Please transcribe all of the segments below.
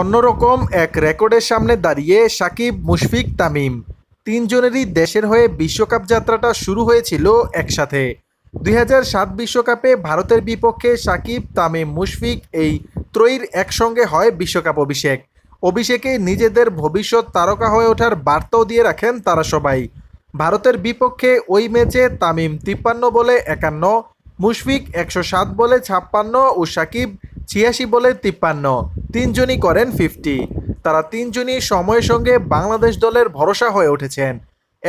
অন্যরকম এক রেকর্ডের সামনে দাঁড়িয়ে সাকিব মুশফিক তামিম তিনজনেরই দেশের হয়ে বিশ্বকাপ যাত্রাটা শুরু হয়েছিল একসাথে দুই বিশ্বকাপে ভারতের বিপক্ষে সাকিব তামিম মুশফিক এই ত্রয়ীর একসঙ্গে হয় বিশ্বকাপ অভিষেক অভিষেকে নিজেদের ভবিষ্যৎ তারকা হয়ে ওঠার বার্তাও দিয়ে রাখেন তারা সবাই ভারতের বিপক্ষে ওই ম্যাচে তামিম তিপ্পান্ন বলে একান্ন মুশফিক একশো সাত বলে ছাপ্পান্ন ও সাকিব ছিয়াশি বলে তিপ্পান্ন তিনজনই করেন ফিফটি তারা তিনজনই সময়ের সঙ্গে বাংলাদেশ দলের ভরসা হয়ে উঠেছেন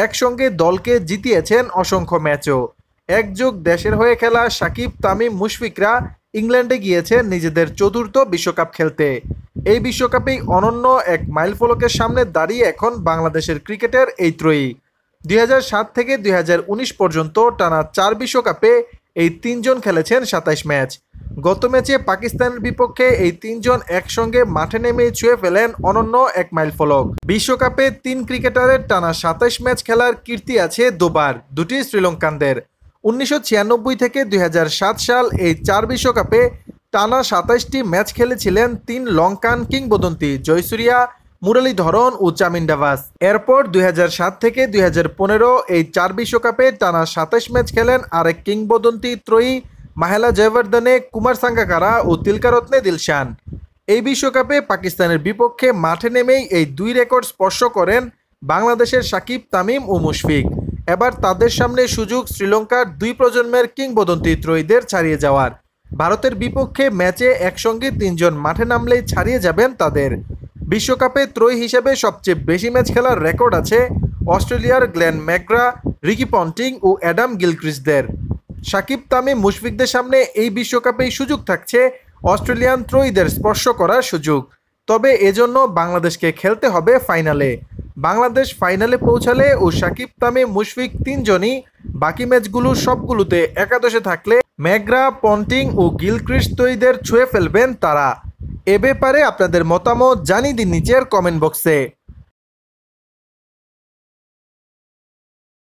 একসঙ্গে দলকে জিতিয়েছেন অসংখ্য ম্যাচও একযোগ দেশের হয়ে খেলা সাকিব তামিম মুশফিকরা ইংল্যান্ডে গিয়েছেন নিজেদের চতুর্থ বিশ্বকাপ খেলতে এই বিশ্বকাপেই অনন্য এক মাইলফলকের সামনে দাঁড়িয়ে এখন বাংলাদেশের ক্রিকেটের এই ত্রয়ী দুই থেকে দুই পর্যন্ত টানা চার বিশ্বকাপে এই তিনজন খেলেছেন সাতাইশ ম্যাচ গত ম্যাচে পাকিস্তানের বিপক্ষে এই তিনজন একসঙ্গে মাঠে নেমে ছুঁয়ে ফেলেন অনন্য এক মাইল ফলক বিশ্বকাপে তিন ক্রিকেটারের টানা সাতাশ ম্যাচ খেলার কীর্তি আছে দুবার দুটি শ্রীলঙ্কানদের উনিশশো থেকে দুই সাল এই চার বিশ্বকাপে টানা সাতাশটি ম্যাচ খেলেছিলেন তিন লঙ্কান কিংবদন্তি জয়সুরিয়া মুরলীধরন ও চামিন্ডাভাস এরপর দুই থেকে দুই এই চার বিশ্বকাপে টানা সাতাশ ম্যাচ খেলেন আরেক কিংবদন্তি ত্রয়ী মাহেলা জয়বর্ধনে কুমার সাঙ্গাকারা ও তিলকারত্নে দিলশান এই বিশ্বকাপে পাকিস্তানের বিপক্ষে মাঠে নেমেই এই দুই রেকর্ড স্পর্শ করেন বাংলাদেশের সাকিব তামিম ও মুশফিক এবার তাদের সামনে সুযোগ শ্রীলঙ্কার দুই প্রজন্মের কিংবদন্তি ত্রয়ীদের ছাড়িয়ে যাওয়ার ভারতের বিপক্ষে ম্যাচে একসঙ্গে তিনজন মাঠে নামলেই ছাড়িয়ে যাবেন তাদের বিশ্বকাপে ত্রয়ী হিসেবে সবচেয়ে বেশি ম্যাচ খেলার রেকর্ড আছে অস্ট্রেলিয়ার গ্লেন ম্যাকরা রিকি পন্টিং ও অ্যাডাম গিলক্রিসদের সাকিব তামিম মুশফিকদের সামনে এই বিশ্বকাপেই সুযোগ থাকছে অস্ট্রেলিয়ান ত্রয়ীদের স্পর্শ করার সুযোগ তবে এজন্য বাংলাদেশকে খেলতে হবে ফাইনালে বাংলাদেশ ফাইনালে পৌঁছালে ও সাকিব তামিম মুশফিক তিনজনই বাকি ম্যাচগুলো সবগুলোতে একাদশে থাকলে ম্যাগরা পন্টিং ও গিলক্রিস তৈদের ছুঁয়ে ফেলবেন তারা এ ব্যাপারে আপনাদের মতামত জানিয়ে দিন নিচের কমেন্ট বক্সে